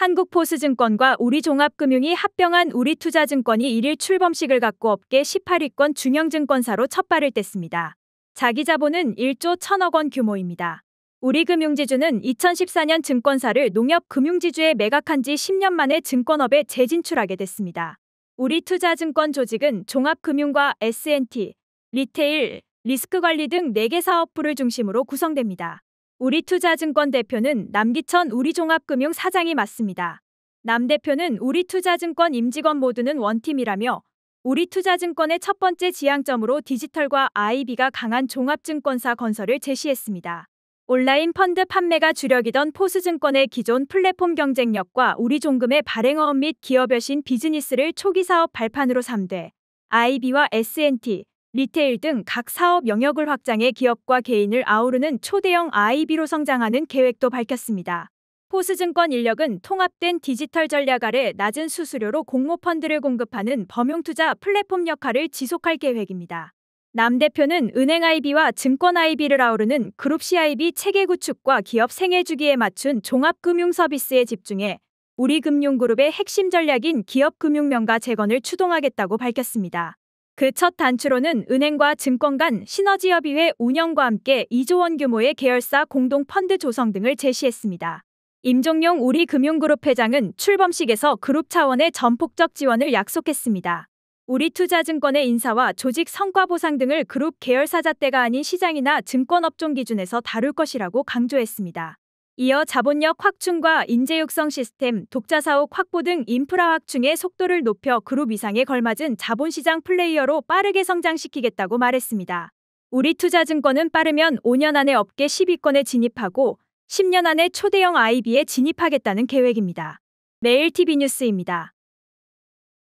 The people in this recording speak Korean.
한국포스증권과 우리종합금융이 합병한 우리투자증권이 1일 출범식을 갖고 업계 18위권 중형증권사로 첫발을 뗐습니다. 자기 자본은 1조 1천억 원 규모입니다. 우리금융지주는 2014년 증권사를 농협금융지주에 매각한 지 10년 만에 증권업에 재진출하게 됐습니다. 우리투자증권 조직은 종합금융과 S&T, 리테일, 리스크관리 등 4개 사업부를 중심으로 구성됩니다. 우리투자증권 대표는 남기천 우리종합금융 사장이 맞습니다. 남 대표는 우리투자증권 임직원 모두는 원팀이라며 우리투자증권의 첫 번째 지향점으로 디지털과 IB가 강한 종합증권사 건설을 제시했습니다. 온라인 펀드 판매가 주력이던 포스증권의 기존 플랫폼 경쟁력과 우리종금의 발행어업 및 기업여신 비즈니스를 초기 사업 발판으로 삼되 IB와 S&T, 리테일 등 각 사업 영역을 확장해 기업과 개인을 아우르는 초대형 IB로 성장하는 계획도 밝혔습니다. 포스증권 인력은 통합된 디지털 전략 아래 낮은 수수료로 공모 펀드를 공급하는 범용 투자 플랫폼 역할을 지속할 계획입니다. 남 대표는 은행 IB와 증권 IB를 아우르는 그룹 CIB 체계 구축과 기업 생애 주기에 맞춘 종합금융 서비스에 집중해 우리금융그룹의 핵심 전략인 기업금융명가 재건을 추동하겠다고 밝혔습니다. 그첫 단추로는 은행과 증권 간 시너지협의회 운영과 함께 2조 원 규모의 계열사 공동 펀드 조성 등을 제시했습니다. 임종용 우리금융그룹 회장은 출범식에서 그룹 차원의 전폭적 지원을 약속했습니다. 우리투자증권의 인사와 조직 성과 보상 등을 그룹 계열사자대가 아닌 시장이나 증권업종 기준에서 다룰 것이라고 강조했습니다. 이어 자본력 확충과 인재 육성 시스템, 독자 사옥 확보 등 인프라 확충의 속도를 높여 그룹 이상에 걸맞은 자본시장 플레이어로 빠르게 성장시키겠다고 말했습니다. 우리 투자증권은 빠르면 5년 안에 업계 10위권에 진입하고 10년 안에 초대형 IB에 진입하겠다는 계획입니다. 매일 TV 뉴스입니다.